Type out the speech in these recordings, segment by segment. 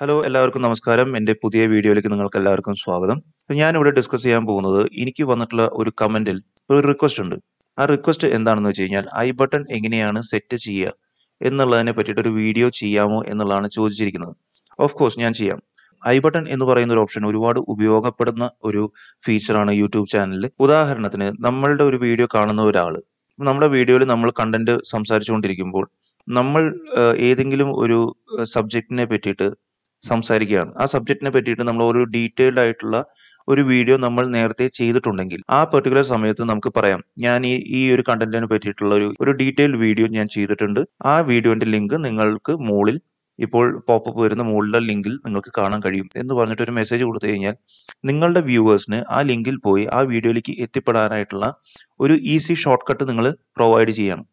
hello എല്ലാവർക്കും നമസ്കാരം എൻ്റെ പുതിയ വീഡിയോയിലേക്ക് നിങ്ങൾക്ക് എല്ലാവർക്കും സ്വാഗതം ഞാൻ ഇവിടെ ഡിസ്കസ് ചെയ്യാൻ പോകുന്നത് എനിക്ക് വന്നിട്ടുള്ള ഒരു കമന്റിൽ ഒരു റിക്വസ്റ്റ് ഉണ്ട് ആ റിക്വസ്റ്റ് എന്താണെന്ന് വെച്ച് കഴിഞ്ഞാൽ ഐ ബട്ടൺ എങ്ങനെയാണ് സെറ്റ് ചെയ്യുക എന്നുള്ളതിനെ പറ്റിയിട്ട് ഒരു വീഡിയോ ചെയ്യാമോ എന്നുള്ളതാണ് ചോദിച്ചിരിക്കുന്നത് ഓഫ് കോഴ്സ് ഞാൻ ചെയ്യാം ഐ ബട്ടൺ എന്ന് പറയുന്ന ഒരു ഓപ്ഷൻ ഒരുപാട് ഉപയോഗപ്പെടുന്ന ഒരു ഫീച്ചറാണ് യൂട്യൂബ് ചാനലിൽ ഉദാഹരണത്തിന് നമ്മളുടെ ഒരു വീഡിയോ കാണുന്ന ഒരാൾ നമ്മുടെ വീഡിയോയിൽ നമ്മൾ കണ്ടന്റ് സംസാരിച്ചുകൊണ്ടിരിക്കുമ്പോൾ നമ്മൾ ഏതെങ്കിലും ഒരു സബ്ജക്റ്റിനെ പറ്റിയിട്ട് സംസാരിക്കുകയാണ് ആ സബ്ജക്റ്റിനെ പറ്റിയിട്ട് നമ്മൾ ഒരു ഡീറ്റെയിൽഡ് ആയിട്ടുള്ള ഒരു വീഡിയോ നമ്മൾ നേരത്തെ ചെയ്തിട്ടുണ്ടെങ്കിൽ ആ പെർട്ടിക്കുലർ സമയത്ത് നമുക്ക് പറയാം ഞാൻ ഈ ഈ ഒരു കണ്ടന്റിനെ പറ്റിയിട്ടുള്ള ഒരു ഒരു ഡീറ്റെയിൽഡ് വീഡിയോ ഞാൻ ചെയ്തിട്ടുണ്ട് ആ വീഡിയോന്റെ ലിങ്ക് നിങ്ങൾക്ക് മുകളിൽ ഇപ്പോൾ പോപ്പപ്പ് വരുന്ന മുകളിലെ ലിങ്കിൽ നിങ്ങൾക്ക് കാണാൻ കഴിയും എന്ന് പറഞ്ഞിട്ട് ഒരു മെസ്സേജ് കൊടുത്തു കഴിഞ്ഞാൽ നിങ്ങളുടെ വ്യൂവേഴ്സിന് ആ ലിങ്കിൽ പോയി ആ വീഡിയോയിലേക്ക് എത്തിപ്പെടാനായിട്ടുള്ള ഒരു ഈസി ഷോർട്ട് കട്ട് നിങ്ങൾ പ്രൊവൈഡ് ചെയ്യണം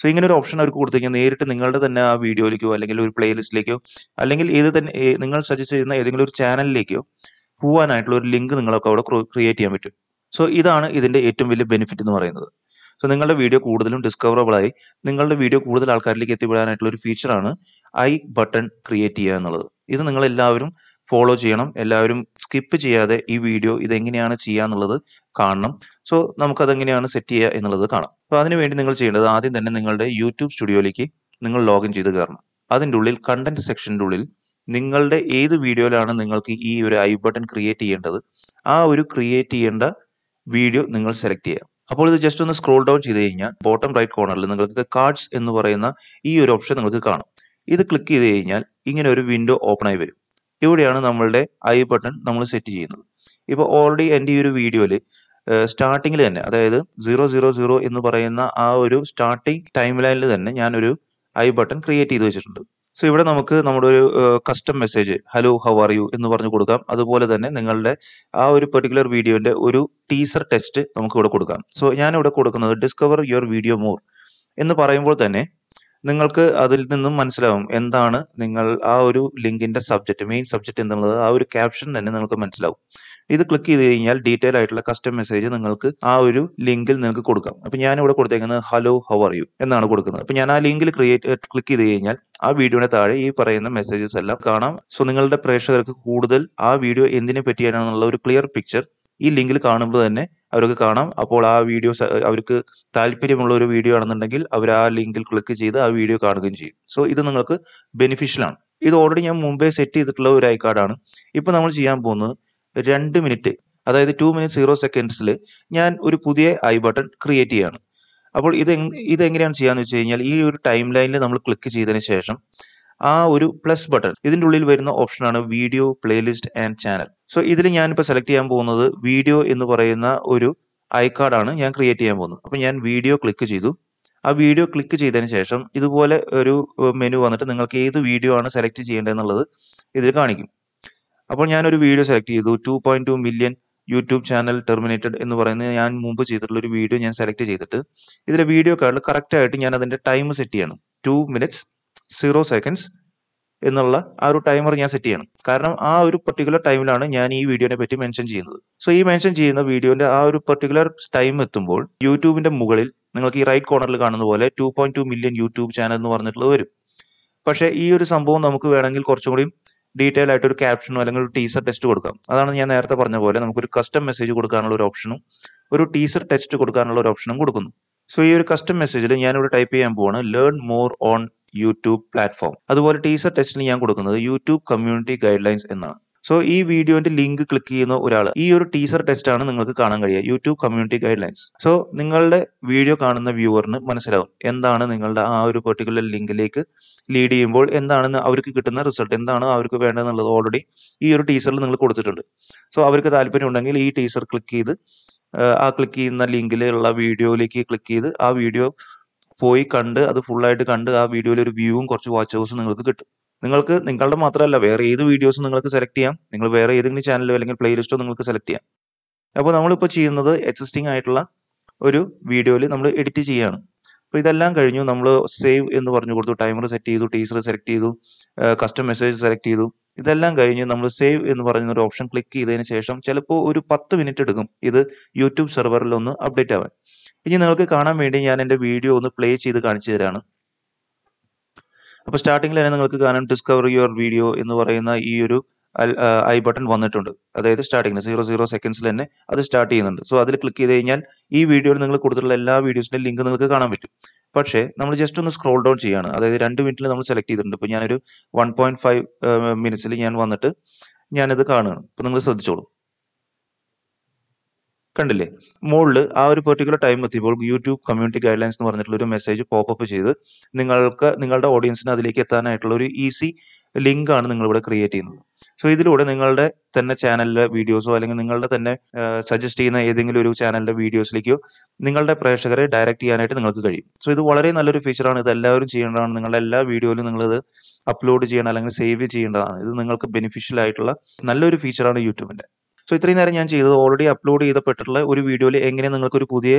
സോ ഇങ്ങനെ ഒരു ഓപ്ഷൻ അവർക്ക് കൊടുത്തിരിക്കുന്നത് നേരിട്ട് നിങ്ങളുടെ തന്നെ ആ വീഡിയോയിലേക്കോ അല്ലെങ്കിൽ ഒരു പ്ലേലിസ്റ്റിലേക്കോ അല്ലെങ്കിൽ ഏത് തന്നെ നിങ്ങൾ സജസ്റ്റ് ചെയ്യുന്ന ഏതെങ്കിലും ഒരു ചാനലിലേക്കോ പോകാനായിട്ടുള്ള ഒരു ലിങ്ക് നിങ്ങൾക്ക് അവിടെ ക്രിയേറ്റ് ചെയ്യാൻ പറ്റും സോ ഇതാണ് ഇതിന്റെ ഏറ്റവും വലിയ ബെനിഫിറ്റ് എന്ന് പറയുന്നത് സോ നിങ്ങളുടെ വീഡിയോ കൂടുതലും ഡിസ്കവറബിൾ ആയി നിങ്ങളുടെ വീഡിയോ കൂടുതൽ ആൾക്കാരിലേക്ക് എത്തിപ്പെടാനായിട്ടുള്ള ഒരു ഫീച്ചറാണ് ഐ ബട്ടൺ ക്രിയേറ്റ് ചെയ്യുക എന്നുള്ളത് ഇത് നിങ്ങൾ എല്ലാവരും ഫോളോ ചെയ്യണം എല്ലാവരും സ്കിപ്പ് ചെയ്യാതെ ഈ വീഡിയോ ഇതെങ്ങനെയാണ് ചെയ്യുക എന്നുള്ളത് കാണണം സോ നമുക്കതെങ്ങനെയാണ് സെറ്റ് ചെയ്യുക എന്നുള്ളത് കാണാം അപ്പോൾ അതിനുവേണ്ടി നിങ്ങൾ ചെയ്യേണ്ടത് ആദ്യം തന്നെ നിങ്ങളുടെ യൂട്യൂബ് സ്റ്റുഡിയോയിലേക്ക് നിങ്ങൾ ലോഗിൻ ചെയ്ത് കയറണം അതിൻ്റെ ഉള്ളിൽ കണ്ടന്റ് സെക്ഷൻ്റെ ഉള്ളിൽ നിങ്ങളുടെ ഏത് വീഡിയോയിലാണ് നിങ്ങൾക്ക് ഈ ഒരു ഐ ബട്ടൺ ക്രിയേറ്റ് ചെയ്യേണ്ടത് ആ ഒരു ക്രിയേറ്റ് ചെയ്യേണ്ട വീഡിയോ നിങ്ങൾ സെലക്ട് ചെയ്യുക അപ്പോൾ ഇത് ജസ്റ്റ് ഒന്ന് സ്ക്രോൾ ഡൗൺ ചെയ്ത് കഴിഞ്ഞാൽ ബോട്ടം റൈറ്റ് കോർണറിൽ നിങ്ങൾക്ക് കാർഡ്സ് എന്ന് പറയുന്ന ഈ ഒരു ഓപ്ഷൻ നിങ്ങൾക്ക് കാണാം ഇത് ക്ലിക്ക് ചെയ്ത് കഴിഞ്ഞാൽ ഇങ്ങനെ ഒരു വിൻഡോ ഓപ്പൺ ആയി വരും ഇവിടെയാണ് നമ്മളുടെ ഐ ബട്ടൺ നമ്മൾ സെറ്റ് ചെയ്യുന്നത് ഇപ്പോൾ ഓൾറെഡി എൻ്റെ ഈ ഒരു വീഡിയോയിൽ സ്റ്റാർട്ടിങ്ങിൽ തന്നെ അതായത് സീറോ സീറോ സീറോ എന്ന് പറയുന്ന ആ ഒരു സ്റ്റാർട്ടിംഗ് ടൈം ലൈനിൽ തന്നെ ഞാനൊരു ഐ ബട്ടൺ ക്രിയേറ്റ് ചെയ്ത് വെച്ചിട്ടുണ്ട് സോ ഇവിടെ നമുക്ക് നമ്മുടെ ഒരു custom message hello how are you എന്ന് പറഞ്ഞു കൊടുക്കാം അതുപോലെ തന്നെ നിങ്ങളുടെ ആ ഒരു പെർട്ടിക്കുലർ വീഡിയോന്റെ ഒരു ടീസർ ടെസ്റ്റ് നമുക്ക് ഇവിടെ കൊടുക്കാം സോ ഞാൻ ഇവിടെ കൊടുക്കുന്നത് ഡിസ്കവർ യുവർ വീഡിയോ മോർ എന്ന് പറയുമ്പോൾ തന്നെ നിങ്ങൾക്ക് അതിൽ നിന്നും മനസ്സിലാവും എന്താണ് നിങ്ങൾ ആ ഒരു ലിങ്കിന്റെ സബ്ജക്റ്റ് മെയിൻ സബ്ജക്റ്റ് എന്നുള്ളത് ആ ഒരു ക്യാപ്ഷൻ തന്നെ നിങ്ങൾക്ക് മനസ്സിലാവും ഇത് ക്ലിക്ക് ചെയ്ത് കഴിഞ്ഞാൽ ഡീറ്റെയിൽ ആയിട്ടുള്ള കസ്റ്റം മെസ്സേജ് നിങ്ങൾക്ക് ആ ഒരു ലിങ്കിൽ നിങ്ങൾക്ക് കൊടുക്കാം അപ്പൊ ഞാൻ ഇവിടെ കൊടുത്തേക്കുന്നത് ഹലോ ഹൗ ആർ യു എന്നാണ് കൊടുക്കുന്നത് അപ്പൊ ഞാൻ ആ ലിങ്കിൽ ക്രിയേറ്റ് ക്ലിക്ക് ചെയ്ത് കഴിഞ്ഞാൽ ആ വീഡിയോയുടെ താഴെ ഈ പറയുന്ന മെസ്സേജസ് എല്ലാം കാണാം സോ നിങ്ങളുടെ പ്രേക്ഷകർക്ക് കൂടുതൽ ആ വീഡിയോ എന്തിനെ പറ്റിയാണെന്നുള്ള ഒരു ക്ലിയർ പിക്ചർ ഈ ലിങ്കിൽ കാണുമ്പോൾ തന്നെ അവർക്ക് കാണാം അപ്പോൾ ആ വീഡിയോസ് അവർക്ക് താല്പര്യമുള്ള ഒരു വീഡിയോ ആണെന്നുണ്ടെങ്കിൽ അവർ ആ ലിങ്കിൽ ക്ലിക്ക് ചെയ്ത് ആ വീഡിയോ കാണുകയും ചെയ്യും സോ ഇത് നിങ്ങൾക്ക് ബെനിഫിഷ്യൽ ആണ് ഇത് ഓൾറെഡി ഞാൻ മുമ്പേ സെറ്റ് ചെയ്തിട്ടുള്ള ഒരു ഐ കാർഡാണ് ഇപ്പോൾ നമ്മൾ ചെയ്യാൻ പോകുന്നത് രണ്ട് മിനിറ്റ് അതായത് ടു മിനിറ്റ് സീറോ സെക്കൻഡ്സിൽ ഞാൻ ഒരു പുതിയ ഐ ബട്ടൺ ക്രിയേറ്റ് ചെയ്യാണ് അപ്പോൾ ഇത് ഇതെങ്ങനെയാണ് ചെയ്യാന്ന് വെച്ച് കഴിഞ്ഞാൽ ഈ ഒരു ടൈം ലൈനിൽ നമ്മൾ ക്ലിക്ക് ചെയ്തതിന് ശേഷം ആ ഒരു പ്ലസ് ബട്ടൺ ഇതിൻ്റെ ഉള്ളിൽ വരുന്ന ഓപ്ഷനാണ് video playlist and channel so ഇതിൽ ഞാനിപ്പോൾ സെലക്ട് ചെയ്യാൻ പോകുന്നത് വീഡിയോ എന്ന് പറയുന്ന ഒരു ഐ കാർഡാണ് ഞാൻ ക്രിയേറ്റ് ചെയ്യാൻ പോകുന്നത് അപ്പോൾ ഞാൻ വീഡിയോ ക്ലിക്ക് ചെയ്തു ആ വീഡിയോ ക്ലിക്ക് ചെയ്തതിന് ശേഷം ഇതുപോലെ ഒരു മെനു വന്നിട്ട് നിങ്ങൾക്ക് ഏത് വീഡിയോ ആണ് സെലക്ട് ചെയ്യേണ്ടതെന്നുള്ളത് ഇതിൽ കാണിക്കും അപ്പോൾ ഞാനൊരു വീഡിയോ സെലക്ട് ചെയ്തു two point two million YouTube channel terminated എന്ന് പറയുന്ന ഞാൻ മുമ്പ് ചെയ്തിട്ടുള്ള ഒരു വീഡിയോ ഞാൻ സെലക്ട് ചെയ്തിട്ട് ഇതിലെ വീഡിയോ കാർഡിൽ കറക്റ്റ് ആയിട്ട് ഞാൻ അതിന്റെ ടൈം സെറ്റ് ചെയ്യണം ടു മിനിറ്റ്സ് സീറോ സെക്കൻഡ്സ് എന്നുള്ള ആ ഒരു ടൈമർ ഞാൻ സെറ്റ് ചെയ്യണം കാരണം ആ ഒരു പർട്ടിക്കുലർ ടൈമിലാണ് ഞാൻ ഈ വീഡിയോനെ പറ്റി മെൻഷൻ ചെയ്യുന്നത് സോ ഈ മെൻഷൻ ചെയ്യുന്ന വീഡിയോന്റെ ആ ഒരു പർട്ടിക്കുലർ ടൈം എത്തുമ്പോൾ യൂട്യൂബിന്റെ മുകളിൽ നിങ്ങൾക്ക് ഈ റൈറ്റ് കോർണറിൽ കാണുന്ന പോലെ two point two million YouTube channel എന്ന് പറഞ്ഞിട്ടുള്ളത് വരും പക്ഷേ ഈ ഒരു സംഭവം നമുക്ക് വേണമെങ്കിൽ കുറച്ചും കൂടി ഡീറ്റെയിൽ ആയിട്ട് ഒരു ക്യാപ്ഷനോ അല്ലെങ്കിൽ ഒരു ടീസർ ടെസ്റ്റ് കൊടുക്കാം അതാണ് ഞാൻ നേരത്തെ പറഞ്ഞ പോലെ നമുക്കൊരു കസ്റ്റം മെസ്സേജ് കൊടുക്കാനുള്ള ഒരു ഓപ്ഷനും ഒരു ടീസർ ടെസ്റ്റ് കൊടുക്കാനുള്ള ഒരു ഓപ്ഷനും കൊടുക്കുന്നു സോ ഈ ഒരു കസ്റ്റം മെസ്സേജിൽ ഞാനിവിടെ ടൈപ്പ് ചെയ്യാൻ പോവാണ് learn more on YouTube platform അതുപോലെ ടീച്ചർ ടെസ്റ്റിന് ഞാൻ കൊടുക്കുന്നത് യൂട്യൂബ് കമ്മ്യൂണിറ്റി ഗൈഡ് ലൈൻസ് എന്നാണ് സോ ഈ വീഡിയോന്റെ ലിങ്ക് ക്ലിക്ക് ചെയ്യുന്ന ഒരാൾ ഈ ഒരു ടീച്ചർ ടെസ്റ്റ് ആണ് നിങ്ങൾക്ക് കാണാൻ കഴിയുക YouTube community guidelines so നിങ്ങളുടെ വീഡിയോ കാണുന്ന വ്യൂവറിന് മനസ്സിലാവും എന്താണ് നിങ്ങളുടെ ആ ഒരു പെർട്ടിക്കുലർ ലിങ്കിലേക്ക് ലീഡ് ചെയ്യുമ്പോൾ എന്താണ് അവർക്ക് കിട്ടുന്ന റിസൾട്ട് എന്താണ് അവർക്ക് വേണ്ടതെന്നുള്ളത് ഓൾറെഡി ഈ ഒരു ടീച്ചറിൽ നിങ്ങൾ കൊടുത്തിട്ടുണ്ട് സോ അവർക്ക് താല്പര്യം ഉണ്ടെങ്കിൽ ഈ ടീച്ചർ ക്ലിക്ക് ചെയ്ത് ആ ക്ലിക്ക് ചെയ്യുന്ന ലിങ്കിലുള്ള വീഡിയോയിലേക്ക് ക്ലിക്ക് ചെയ്ത് ആ വീഡിയോ പോയി കണ്ട് അത് ഫുള്ളായിട്ട് കണ്ട് ആ വീഡിയോയിൽ ഒരു വ്യൂവും കുറച്ച് വാച്ച് അവേഴ്സും നിങ്ങൾക്ക് കിട്ടും നിങ്ങൾക്ക് നിങ്ങളുടെ മാത്രമല്ല വേറെ ഏത് വീഡിയോസും നിങ്ങൾക്ക് സെലക്ട് ചെയ്യാം നിങ്ങൾ വേറെ ഏതെങ്കിലും ചാനലോ അല്ലെങ്കിൽ പ്ലേലിസ്റ്റോ നിങ്ങൾക്ക് സെലക്ട് ചെയ്യാം അപ്പോൾ നമ്മളിപ്പോൾ ചെയ്യുന്നത് എക്സിസ്റ്റിംഗ് ആയിട്ടുള്ള ഒരു വീഡിയോയിൽ നമ്മൾ എഡിറ്റ് ചെയ്യുകയാണ് അപ്പോൾ ഇതെല്ലാം കഴിഞ്ഞു നമ്മൾ സേവ് എന്ന് പറഞ്ഞു കൊടുത്തു ടൈമർ സെറ്റ് ചെയ്തു ടീസർ സെലക്ട് ചെയ്തു കസ്റ്റം മെസ്സേജ് സെലക്ട് ചെയ്തു ഇതെല്ലാം കഴിഞ്ഞ് നമ്മൾ സേവ് എന്ന് പറയുന്ന ഒരു ഓപ്ഷൻ ക്ലിക്ക് ചെയ്തതിന് ശേഷം ചിലപ്പോൾ ഒരു പത്ത് മിനിറ്റ് എടുക്കും ഇത് യൂട്യൂബ് സെർവറിൽ ഒന്ന് അപ്ഡേറ്റ് ആവാൻ ഇനി നിങ്ങൾക്ക് കാണാൻ വേണ്ടി ഞാൻ എൻ്റെ വീഡിയോ ഒന്ന് പ്ലേ ചെയ്ത് കാണിച്ചു തരാണ് അപ്പോൾ സ്റ്റാർട്ടിങ്ങിൽ തന്നെ നിങ്ങൾക്ക് കാണാൻ ഡിസ്കവർ യുവർ വീഡിയോ എന്ന് പറയുന്ന ഈ ഒരു ഐ ബട്ടൺ വന്നിട്ടുണ്ട് അതായത് സ്റ്റാർട്ടിങ്ങിൽ സീറോ സീറോ സെക്കൻഡ്സിൽ തന്നെ അത് സ്റ്റാർട്ട് ചെയ്യുന്നുണ്ട് സോ അതിൽ ക്ലിക്ക് ചെയ്ത് കഴിഞ്ഞാൽ ഈ വീഡിയോയിൽ നിങ്ങൾ കൊടുത്തിട്ടുള്ള എല്ലാ വീഡിയോസിൻ്റെ ലിങ്ക് നിങ്ങൾക്ക് കാണാൻ പറ്റും പക്ഷേ നമ്മൾ ജസ്റ്റ് ഒന്ന് സ്ക്രോൾ ഡൗൺ ചെയ്യാണ് അതായത് രണ്ട് മിനിറ്റിൽ നമ്മൾ സെലക്ട് ചെയ്തിട്ടുണ്ട് ഇപ്പോൾ ഞാനൊരു വൺ പോയിന്റ് ഫൈവ് മിനിറ്റ്സിൽ ഞാൻ വന്നിട്ട് ഞാനത് കാണുകയാണ് അപ്പോൾ നിങ്ങൾ ശ്രദ്ധിച്ചോളൂ കണ്ടില്ലേ മുകളിൽ ആ ഒരു പെർട്ടിക്കുലർ ടൈം എത്തിയപ്പോൾ യൂട്യൂബ് കമ്മ്യൂണിറ്റി ഗൈഡ് ലൈൻസ് എന്ന് പറഞ്ഞിട്ടുള്ള ഒരു മെസ്സേജ് പോപ്പപ്പ് ചെയ്ത് നിങ്ങൾക്ക് നിങ്ങളുടെ ഓഡിയൻസിന് അതിലേക്ക് എത്താനായിട്ടുള്ള ഒരു ഈസി ലിങ്ക് ആണ് നിങ്ങൾ ഇവിടെ ക്രിയേറ്റ് ചെയ്യുന്നത് സോ ഇതിലൂടെ നിങ്ങളുടെ തന്നെ ചാനലിലെ വീഡിയോസോ അല്ലെങ്കിൽ നിങ്ങളുടെ തന്നെ സജസ്റ്റ് ചെയ്യുന്ന ഏതെങ്കിലും ഒരു ചാനലിന്റെ വീഡിയോസിലേക്കോ നിങ്ങളുടെ പ്രേക്ഷകരെ ഡയറക്റ്റ് ചെയ്യാനായിട്ട് നിങ്ങൾക്ക് കഴിയും സോ ഇത് വളരെ നല്ലൊരു ഫീച്ചറാണ് ഇത് എല്ലാവരും ചെയ്യേണ്ടതാണ് നിങ്ങളുടെ എല്ലാ വീഡിയോയിലും നിങ്ങൾ ഇത് അപ്ലോഡ് ചെയ്യണം അല്ലെങ്കിൽ സേവ് ചെയ്യേണ്ടതാണ് ഇത് നിങ്ങൾക്ക് ബെനിഫിഷ്യൽ ആയിട്ടുള്ള നല്ലൊരു ഫീച്ചറാണ് യൂട്യൂബിന്റെ സോ ഇത്രയും നേരം ഞാൻ ചെയ്തത് ഓൾറെഡി അപ്ലോഡ് ചെയ്തപ്പെട്ടിട്ടുള്ള ഒരു വീഡിയോയിൽ എങ്ങനെ നിങ്ങൾക്ക് ഒരു പുതിയ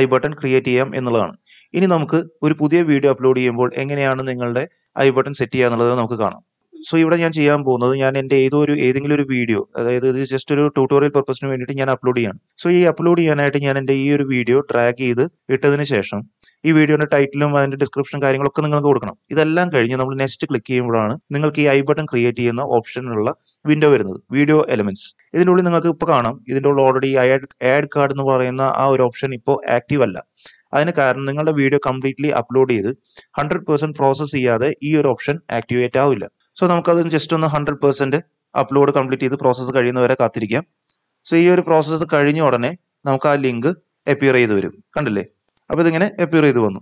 ഐ ബട്ടൺ ക്രിയേറ്റ് ചെയ്യാം എന്നുള്ളതാണ് ഇനി നമുക്ക് ഒരു പുതിയ വീഡിയോ അപ്ലോഡ് ചെയ്യുമ്പോൾ എങ്ങനെയാണ് നിങ്ങളുടെ ഐ ബട്ടൺ സെറ്റ് ചെയ്യുക എന്നുള്ളത് നമുക്ക് കാണാം സോ ഇവിടെ ഞാൻ ചെയ്യാൻ പോകുന്നത് ഞാൻ എൻ്റെ ഏതോ ഒരു ഏതെങ്കിലും ഒരു വീഡിയോ അതായത് ഇത് ജസ്റ്റ് ഒരു ട്യൂട്ടോറിയൽ പർപ്പസിന് വേണ്ടിയിട്ട് ഞാൻ അപ്ലോഡ് ചെയ്യാണ് സോ ഈ അപ്ലോഡ് ചെയ്യാനായിട്ട് ഞാൻ എൻ്റെ ഈ ഒരു വീഡിയോ ഡ്രാഗ് ചെയ്ത് ഇട്ടതിന് ശേഷം ഈ വീഡിയോയുടെ ടൈറ്റിലും അതിന്റെ ഡിസ്ക്രിപ്ഷൻ കാര്യങ്ങളൊക്കെ നിങ്ങൾക്ക് കൊടുക്കണം ഇതെല്ലാം കഴിഞ്ഞ് നമ്മൾ നെക്സ്റ്റ് ക്ലിക്ക് ചെയ്യുമ്പോഴാണ് നിങ്ങൾക്ക് ഈ ഐ ബട്ടൺ ക്രിയേറ്റ് ചെയ്യുന്ന ഉള്ള വിൻഡോ വരുന്നത് വീഡിയോ എലമെന്റ്സ് ഇതിൻ്റെ ഉള്ളിൽ നിങ്ങൾക്ക് ഇപ്പോൾ കാണാം ഇതിൻ്റെ ഉള്ളിൽ ഓൾറെഡി ആഡ് കാർഡ് എന്ന് പറയുന്ന ആ ഒരു ഓപ്ഷൻ ഇപ്പോൾ ആക്റ്റീവ് അല്ല അതിന് കാരണം നിങ്ങളുടെ വീഡിയോ കംപ്ലീറ്റ്ലി അപ്ലോഡ് ചെയ്ത് ഹൺഡ്രഡ് പെർസെന്റ് പ്രോസസ് ചെയ്യാതെ ഈ ഒരു ഓപ്ഷൻ ആക്ടിവേറ്റ് ആവില്ല സോ നമുക്കത് ജസ്റ്റ് ഒന്ന് ഹൺഡ്രഡ് പെർസെൻറ്റ് അപ്ലോഡ് കംപ്ലീറ്റ് ചെയ്ത് പ്രോസസ്സ് കഴിയുന്നവരെ കാത്തിരിക്കാം സോ ഈ ഒരു പ്രോസസ്സ് കഴിഞ്ഞ ഉടനെ നമുക്ക് ആ ലിങ്ക് അപ്പിയർ ചെയ്ത് വരും കണ്ടില്ലേ അപ്പോൾ ഇതിങ്ങനെ അപ്പിയർ ചെയ്ത് വന്നു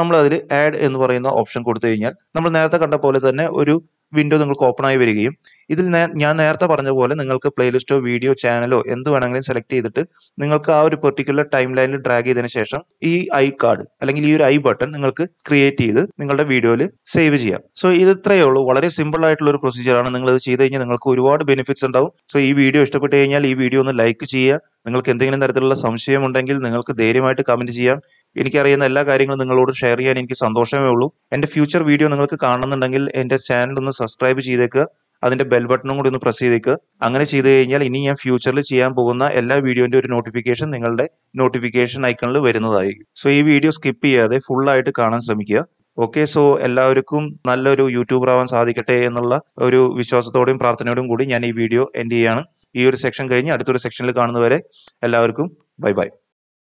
നമ്മൾ അതിൽ ആഡ് എന്ന് പറയുന്ന ഓപ്ഷൻ കൊടുത്തു കഴിഞ്ഞാൽ നമ്മൾ നേരത്തെ കണ്ട പോലെ തന്നെ ഒരു വിൻഡോ നിങ്ങൾക്ക് ഓപ്പൺ ആയി വരികയും ഇതിൽ ഞാൻ നേരത്തെ പറഞ്ഞ പോലെ നിങ്ങൾക്ക് പ്ലേലിസ്റ്റോ വീഡിയോ ചാനലോ എന്ത് വേണമെങ്കിലും സെലക്ട് ചെയ്തിട്ട് നിങ്ങൾക്ക് ആ ഒരു പെർട്ടിക്കുലർ ടൈം ലൈനിൽ ഡ്രാഗ് ചെയ്തതിനു ശേഷം ഈ ഐ കാർഡ് അല്ലെങ്കിൽ ഈ ഒരു ഐ ബട്ടൺ നിങ്ങൾക്ക് ക്രിയേറ്റ് ചെയ്ത് നിങ്ങളുടെ വീഡിയോയിൽ സേവ് ചെയ്യാം സോ ഇത് ഇത്രയേ ഉള്ളൂ വളരെ സിമ്പിൾ ആയിട്ടുള്ള ഒരു പ്രൊസീജിയർ ആണ് നിങ്ങൾ ഇത് ചെയ്ത് കഴിഞ്ഞാൽ നിങ്ങൾക്ക് ഒരുപാട് ബെനിഫിറ്റ്സ് ഉണ്ടാവും സോ ഈ വീഡിയോ ഇഷ്ടപ്പെട്ട് കഴിഞ്ഞാൽ ഈ വീഡിയോ ഒന്ന് ലൈക്ക് ചെയ്യുക നിങ്ങൾക്ക് എന്തെങ്കിലും തരത്തിലുള്ള സംശയമുണ്ടെങ്കിൽ നിങ്ങൾക്ക് ധൈര്യമായിട്ട് കമന്റ് ചെയ്യാം എനിക്കറിയുന്ന എല്ലാ കാര്യങ്ങളും നിങ്ങളോട് ഷെയർ ചെയ്യാൻ എനിക്ക് സന്തോഷമേ ഉള്ളൂ എൻ്റെ ഫ്യൂച്ചർ വീഡിയോ നിങ്ങൾക്ക് കാണുന്നുണ്ടെങ്കിൽ എൻ്റെ ചാനൽ ഒന്ന് സബ്സ്ക്രൈബ് ചെയ്തേക്കുക അതിന്റെ ബെൽ ബട്ടണും കൂടി ഒന്ന് പ്രസ് ചെയ്തേക്ക് അങ്ങനെ ചെയ്തു കഴിഞ്ഞാൽ ഇനി ഞാൻ ഫ്യൂച്ചറിൽ ചെയ്യാൻ പോകുന്ന എല്ലാ വീഡിയോന്റെ ഒരു നോട്ടിഫിക്കേഷൻ നിങ്ങളുടെ നോട്ടിഫിക്കേഷൻ ഐക്കണിൽ വരുന്നതായിരിക്കും സോ ഈ വീഡിയോ സ്കിപ്പ് ചെയ്യാതെ ഫുൾ ആയിട്ട് കാണാൻ ശ്രമിക്കുക ഓക്കെ സോ എല്ലാവർക്കും നല്ലൊരു യൂട്യൂബർ ആവാൻ സാധിക്കട്ടെ എന്നുള്ള ഒരു വിശ്വാസത്തോടെയും പ്രാർത്ഥനയോടും കൂടി ഞാൻ ഈ വീഡിയോ എൻഡ് ചെയ്യാണ് ഈ ഒരു സെക്ഷൻ കഴിഞ്ഞ് അടുത്തൊരു സെക്ഷനിൽ കാണുന്നവരെ എല്ലാവർക്കും ബൈ ബൈ